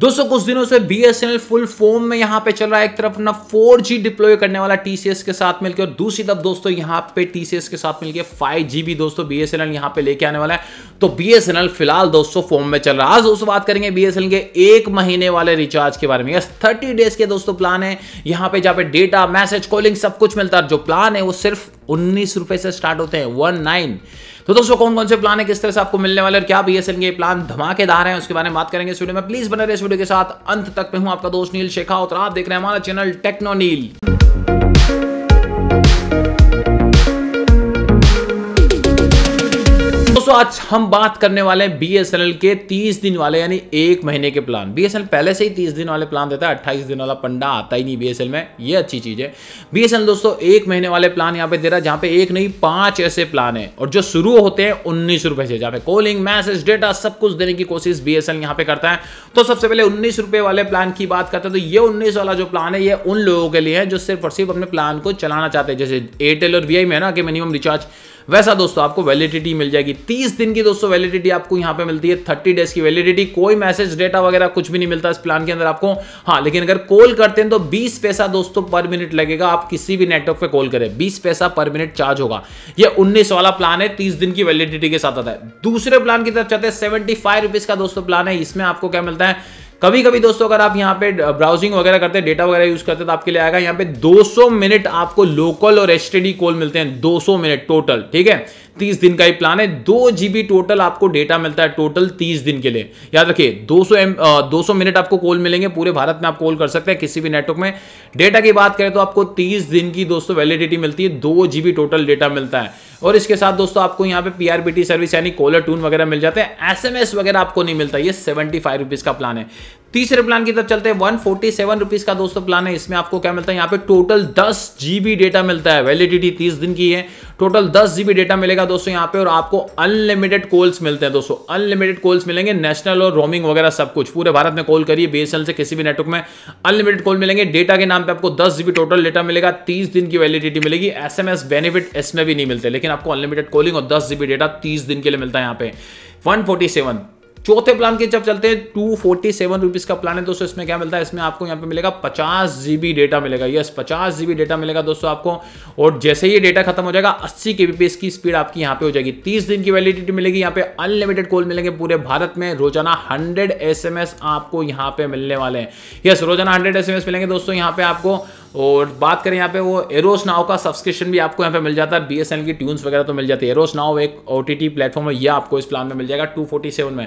दोस्तों कुछ दिनों से बीएसएनएल फुल फॉर्म में यहाँ पे चल रहा है एक तरफ अपना जी डिप्लॉय करने वाला टीसीएस के साथ मिलकर और दूसरी तरफ दोस्तों यहाँ पे टीसीएस के साथ मिलकर फाइव जी भी दोस्तों बीएसएनएल यहाँ पे लेके आने वाला है तो बीएसएनएल फिलहाल दोस्तों फॉर्म में चल रहा है आज दोस्तों बात करेंगे बीएसएनएल के एक महीने वाले रिचार्ज के बारे में थर्टी डेज के दोस्तों प्लान है यहाँ पे जहाँ पे डेटा मैसेज कॉलिंग सब कुछ मिलता है जो प्लान है वो सिर्फ उन्नीस से स्टार्ट होते हैं वन तो दोस्तों कौन कौन से प्लान है किस तरह से आपको मिलने वाले और क्या बी के प्लान धमाकेदार हैं उसके बारे में बात करेंगे इस वीडियो में प्लीज बने रहे इस वीडियो के साथ अंत तक मैं हूं आपका दोस्त नील शेखावत और आप देख रहे हैं हमारा चैनल टेक्नो नील दोस्तों आज हम बात करने वाले हैं बीएसएनएल के 30 दिन वाले यानी एक महीने के प्लान बी पहले से ही 30 दिन वाले प्लान देता है 28 दिन वाला पंडा आता ही नहीं बी में ये अच्छी चीज़ है बी दोस्तों एक महीने वाले प्लान यहाँ पे दे रहा है जहाँ पे एक नहीं पांच ऐसे प्लान है और जो शुरू होते हैं उन्नीस रुपये से जहाँ पे कॉलिंग मैसेज डेटा सब कुछ देने की कोशिश बी एस पे करता है तो सबसे पहले उन्नीस वाले प्लान की बात करते हैं तो ये उन्नीस वाला जो प्लान है ये उन लोगों के लिए है जो सिर्फ और सिर्फ अपने प्लान को चलाना चाहते हैं जैसे एयरटेल और वी में ना कि मिनिमम रिचार्ज वैसा दोस्तों आपको वैलिडिटी मिल जाएगी तीस दिन की दोस्तों वैलिडिटी आपको यहां पे मिलती है थर्टी डेज की वैलिडिटी कोई मैसेज डेटा वगैरह कुछ भी नहीं मिलता इस प्लान के अंदर आपको हाँ लेकिन अगर कॉल करते हैं तो बीस पैसा दोस्तों पर मिनट लगेगा आप किसी भी नेटवर्क पर कॉल करें बीस पैसा पर मिनट चार्ज होगा यह उन्नीस वाला प्लान है तीस दिन की वैलिडिटी के साथ आता है दूसरे प्लान की तरफ चाहते हैं सेवेंटी फाइव रुपीज का दोस्तों प्लान है इसमें आपको क्या मिलता है कभी कभी दोस्तों अगर आप यहाँ पे ब्राउजिंग वगैरह करते हैं डेटा वगैरह यूज करते हैं तो आपके लिए आएगा यहाँ पे 200 मिनट आपको लोकल और एस कॉल मिलते हैं 200 मिनट टोटल ठीक है 30 दिन का ही प्लान है दो जीबी टोटल आपको डेटा मिलता है टोटल 30 दिन के लिए याद रखिए 200 एम 200 मिनट आपको कॉल मिलेंगे पूरे भारत में आप कॉल कर सकते हैं किसी भी नेटवर्क में डेटा की बात करें तो आपको 30 दिन की दोस्तों वैलिडिटी मिलती है दो जीबी टोटल डेटा मिलता है और इसके साथ दोस्तों आपको यहाँ पे पीआरबीटी सर्विस यानी कॉलर टून वगैरह मिल जाते हैं एसएमएस वगैरह आपको नहीं मिलता ये सेवेंटी फाइव रुपीज का प्लान है तीसरे प्लान की तरफ चलते हैं वन फोर्टी सेवन रुपीज का दोस्तों प्लान है इसमें आपको क्या मिलता है यहाँ पे टोटल दस जीबी डेटा मिलता है वैलिडिटी तीस दिन की है टोटल दस जीबी डेटा मिलेगा दोस्तों यहाँ पे और आपको अनलिमिटेड कॉल्स मिलते हैं दोस्तों अनलिमिटेड कॉल्स मिलेंगे नेशनल और रोमिंग वगैरह सब कुछ पूरे भारत में कॉल करिए बीएसएल से किसी भी नेटवर्क में अनलिमिटेड कॉल मिलेंगे डेटा के नाम पर आपको दस जीबी टोटल डेटा मिलेगा तीस दिन की वैलिडिटी मिलेगी एस बेनिफिट इसमें भी नहीं मिलते लेकिन आपको अनलिमिटेड कॉलिंग और दस जीबी डेटा तीस दिन के लिए मिलता है यहाँ पे वन चौथे प्लान के जब चलते हैं टू फोर्टी सेवन रुपीज का प्लान है दोस्तों इसमें क्या मिलता है इसमें आपको यहाँ पे मिलेगा पचास जीबी डेटा मिलेगा यस पचास जीबी डेटा मिलेगा दोस्तों आपको और जैसे ही डेटा खत्म हो जाएगा अस्सी के बीपीएस की स्पीड आपकी यहाँ पे हो जाएगी तीस दिन की वैलिडिटी मिलेगी यहाँ पे अनलिमिटेड कॉल मिलेंगे पूरे भारत में रोजाना हंड्रेड एस आपको यहाँ पे मिलने वाले हैं यस रोजाना हंड्रेड एस मिलेंगे दोस्तों यहाँ पे आपको और बात करें यहाँ पे वो एरोस नाव का सब्सक्रिप्शन भी आपको यहाँ पे मिल जाता है बी की ट्यून्स वगैरह तो मिल जाती है एरोस नाव एक ओ प्लेटफॉर्म है यह आपको इस प्लान में मिल जाएगा टू में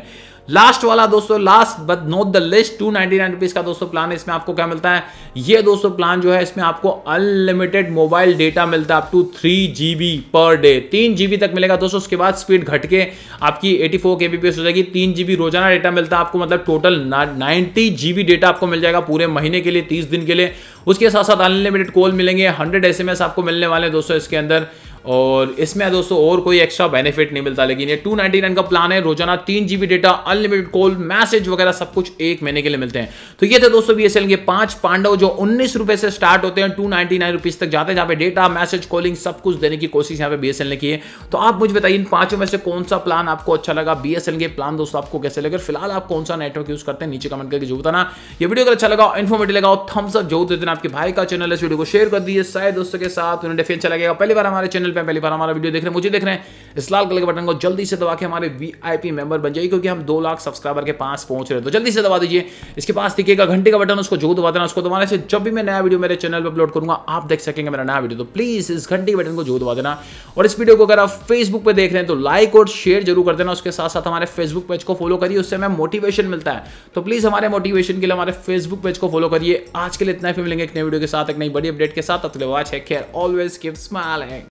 लास्ट वाला दोस्तों last but not the least two ninety nine rupees का दोस्तों प्लान है इसमें आपको क्या मिलता है ये दोस्तों प्लान जो है इसमें आपको अनलिमिटेड मोबाइल डेटा मिलता है up to three GB per day तीन जीबी तक मिलेगा दोस्तों उसके बाद स्पीड घट के आपकी एटी फोर के हो जाएगी तीन जीबी रोजाना डेटा मिलता है आपको मतलब टोटल नाइनटी जीबी डेटा आपको मिल जाएगा पूरे महीने के लिए तीस दिन के लिए उसके साथ साथ अनलिमिटेड कॉल मिलेंगे हंड्रेड एस आपको मिलने वाले दोस्तों इसके अंदर और इसमें दोस्तों और कोई एक्स्ट्रा बेनिफिट नहीं मिलता लेकिन ये 299 का प्लान है रोजाना तीन GB data unlimited call message वगैरह सब कुछ एक महीने के लिए मिलते हैं तो ये थे दोस्तों बीएसएल के पांच पांडव जो उन्नीस रुपए से स्टार्ट होते हैं टू नाइनटी तक जाते हैं जहां पे डेटा मैसेज कॉलिंग सब कुछ देने की कोशिश यहाँ पे बीएसएल ने की है तो आप मुझे बताइए इन पांचों में से कौन सा प्लान आपको अच्छा लगा एल के प्लान दोस्तों आपको कैसे लगे फिलहाल आप कौन सा नेटवर्क यूज करते हैं नीचे कमेंट करके जो बताना ये वीडियो अगर अच्छा लगा इन्फॉर्मेटिव लगा थम्स अप जो देते आपके भाई का चैनल इस वीडियो को शेयर कर दिए सारे दोस्तों के साथ उन्हें डेफिनेट अच्छा लगेगा पहली बार हमारे चैनल चैनल पर पहली बार हमारा वीडियो देख रहे हैं मुझे देख रहे हैं इस लाल कलर के बटन को जल्दी से दबा के हमारे वी मेंबर बन जाइए क्योंकि हम दो लाख सब्सक्राइबर के पास पहुंच रहे हैं तो जल्दी से दबा दीजिए इसके पास दिखेगा घंटे का बटन उसको जो दबा देना उसको दबाने से जब भी मैं नया वीडियो मेरे चैनल पर अपलोड करूंगा आप देख सकेंगे मेरा नया वीडियो तो प्लीज़ इस घंटे के बटन को जो दबा देना और इस वीडियो को अगर आप फेसबुक पर देख रहे हैं तो लाइक और शेयर जरूर कर देना उसके साथ साथ हमारे फेसबुक पेज को फॉलो करिए उससे हमें मोटिवेशन मिलता है तो प्लीज़ हमारे मोटिवेशन के लिए हमारे फेसबुक पेज को फॉलो करिए आज के लिए इतना फिर मिलेंगे एक नए वीडियो के साथ एक नई बड़ी अपडेट के साथ अब तक वॉच है केयर ऑलवेज स्माइलिंग